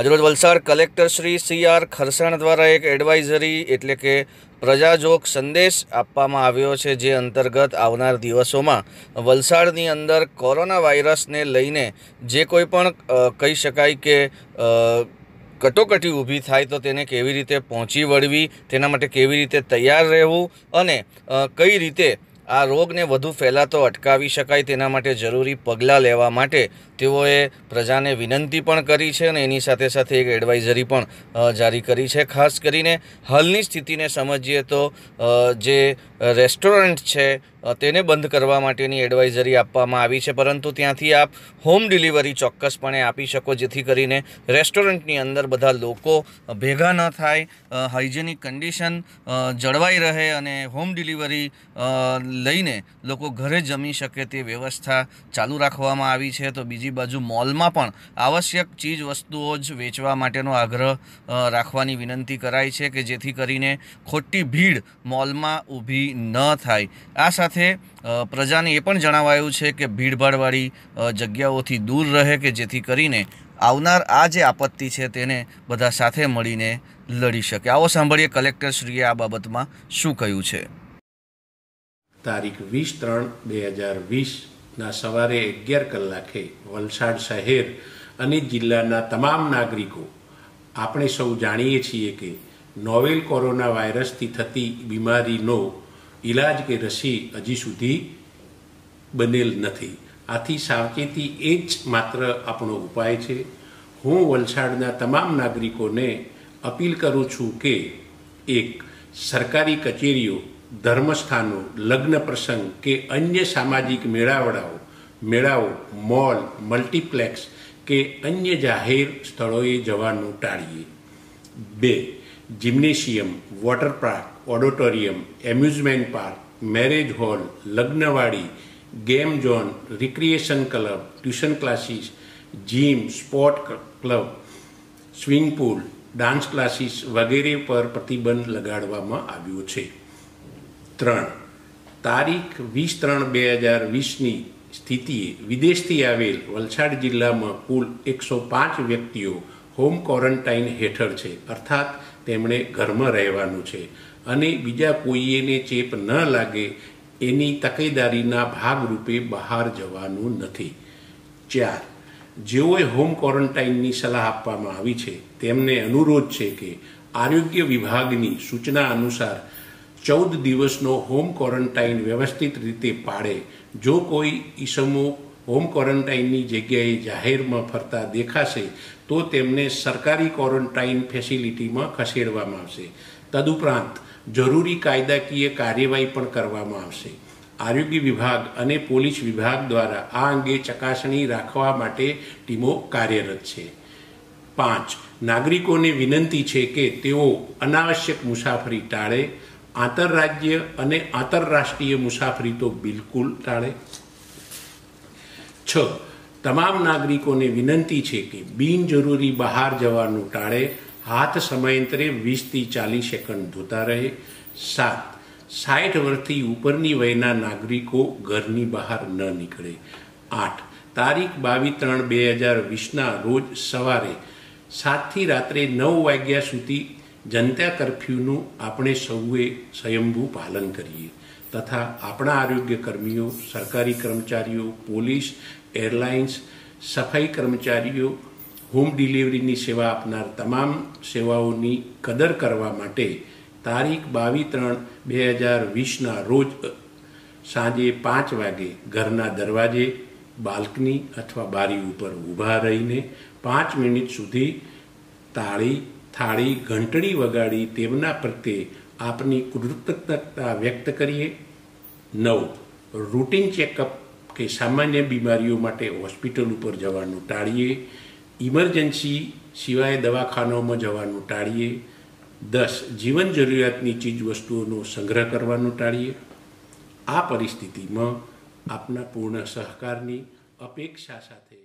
આજરોજ Valsad collector Shri C R Kharsan દ્વારા એક એડવાઇઝરી એટલે કે પ્રજાજોગ સંદેશ આપવામાં આવ્યો છે જે અંતર્ગત આવનાર દિવસોમાં વલસાડની અંદર કોરોના વાયરસને લઈને જે કોઈ પણ કહી શકાય કે કટોકટી ઊભી થાય તો તેને કેવી રીતે પહોંચી વળવી તેના માટે કેવી રીતે તૈયાર રહેવું અને કઈ રીતે આ રોગને વધુ ફેલાતો અટકાવી શકાય તેના માટે જરૂરી પગલાં લેવા માટે તેઓએ પ્રજાને વિનંતી પણ કરી છે અને એની સાથે સાથે એક એડવાઇઝરી પણ જારી કરી છે ખાસ કરીને હાલની સ્થિતિને સમજીએ તો જે રેસ્ટોરન્ટ છે તેને બંધ કરવા માટેની એડવાઇઝરી આપવામાં આવી છે પરંતુ ત્યાંથી આપ હોમ ડિલિવરી ચોક્કસપણે આપી શકો જેથી કરીને રેસ્ટોરન્ટની અંદર બધા લોકો ભેગા ન થાય હાઇજેનિક કન્ડિશન જળવાઈ રહે અને હોમ ડિલિવરી લઈને લોકો ઘરે જમી શકે તે વ્યવસ્થા ચાલુ રાખવામાં આવી છે તો બીજી બાજુ મોલમાં પણ આવશ્યક ચીજ વસ્તુઓ જ વેચવા માટેનો આગ્રહ રાખવાની વિનંતી કરાય છે કે જેથી કરીને ખોટી ભીડ મોલમાં ઊભી ન થાય આ સાથે સાથે પ્રજાને એ પણ જણાવાયું છે કે ભીડભાડવાળી જગ્યાઓથી દૂર રહે કે જેથી કરીને આવનાર આ જે આપત્તિ છે તેને બધા સાથે મળીને લડી શકે આવો સાંભળીએ કલેક્ટરશ્રીએ આ બાબતમાં શું કહ્યું છે તારીખ વીસ ત્રણ બે હજાર વીસના સવારે અગિયાર કલાકે વલસાડ શહેર અને જિલ્લાના તમામ નાગરિકો આપણે સૌ જાણીએ છીએ કે નોવેલ કોરોના વાયરસથી થતી બીમારીનો ઈલાજ કે રસી હજી સુધી બનેલ નથી આથી સાવચેતી એ જ માત્ર આપણો ઉપાય છે હું વલસાડના તમામ નાગરિકોને અપીલ કરું છું કે એક સરકારી કચેરીઓ ધર્મસ્થાનો લગ્ન પ્રસંગ કે અન્ય સામાજિક મેળાવડાઓ મેળાઓ મોલ મલ્ટીપ્લેક્સ કે અન્ય જાહેર સ્થળોએ જવાનું ટાળીએ બે gymnasium water park auditorium amusement park marriage hall લગ્નવાડી game zone recreation club tuition classes gym sport club swimming pool dance classes વગેરે પર પ્રતિબંધ લગાડવામાં આવ્યો છે ત્રણ તારીખ વીસ ત્રણ બે હજાર વીસની સ્થિતિએ વિદેશથી આવેલ વલસાડ જિલ્લામાં કુલ એકસો પાંચ વ્યક્તિઓ હોમ ક્વોરન્ટાઇન હેઠળ છે અર્થાત તેમણે ઘરમાં રહેવાનું છે અને બીજા કોઈએને ચેપ ન લાગે એની તકેદારીના ભાગરૂપે બહાર જવાનું નથી ચાર જેઓએ હોમ ક્વોરન્ટાઇનની સલાહ આપવામાં આવી છે તેમને અનુરોધ છે કે આરોગ્ય વિભાગની સૂચના અનુસાર ચૌદ દિવસનો હોમ ક્વોરન્ટાઇન વ્યવસ્થિત રીતે પાડે જો કોઈ ઈસમો હોમ ક્વોરન્ટાઇનની જગ્યાએ જાહેરમાં ફરતા દેખાશે તો તેમને સરકારી ક્વોરન્ટાઇન ફેસિલિટીમાં ખસેડવામાં આવશે તદુપરાંત જરૂરી કાયદાકીય કાર્યવાહી પણ કરવામાં આવશે આરોગ્ય વિભાગ અને પોલીસ વિભાગ દ્વારા આ અંગે ચકાસણી રાખવા માટે ટીમો કાર્યરત છે પાંચ નાગરિકોને વિનંતી છે કે તેઓ અનાવશ્યક મુસાફરી ટાળે આંતરરાજ્ય અને આંતરરાષ્ટ્રીય મુસાફરી તો બિલકુલ ટાળે છ તમામ નાગરિકોને વિનંતી છે કે બિનજરૂરી બહાર જવાનું ટાળે હાથ સમયાંતરે વીસથી ચાલીસ સેકન્ડ ધોતા રહે સાત સાઠ વર્ષથી ઉપરની વયના નાગરિકો ઘરની બહાર ન નીકળે આઠ તારીખ બાવીસ ત્રણ બે હજાર વીસના રોજ સવારે સાતથી રાત્રે નવ વાગ્યા સુધી જનતા કરફ્યુનું આપણે સૌએ સ્વયંભૂ પાલન કરીએ તથા આપણા આરોગ્ય કર્મીઓ સરકારી કર્મચારીઓ પોલીસ એરલાઇન્સ સફાઈ કર્મચારીઓ હોમ ડિલિવરીની સેવા આપનાર તમામ સેવાઓની કદર કરવા માટે તારીખ બાવીસ ત્રણ બે હજાર વીસના રોજ સાંજે પાંચ વાગે ઘરના દરવાજે બાલ્કની અથવા બારી ઉપર ઊભા રહીને પાંચ મિનિટ સુધી તાળી થાળી ઘંટડી વગાડી તેમના પ્રત્યે આપની કૃતજ્ઞતા વ્યક્ત કરીએ નવ રૂટીન ચેકઅપ કે સામાન્ય બીમારીઓ માટે હોસ્પિટલ ઉપર જવાનું ટાળીએ ઇમરજન્સી સિવાય દવાખાનાઓમાં જવાનું ટાળીએ દસ જીવન જરૂરિયાતની ચીજવસ્તુઓનો સંગ્રહ કરવાનું ટાળીએ આ પરિસ્થિતિમાં આપના પૂર્ણ સહકારની અપેક્ષા સાથે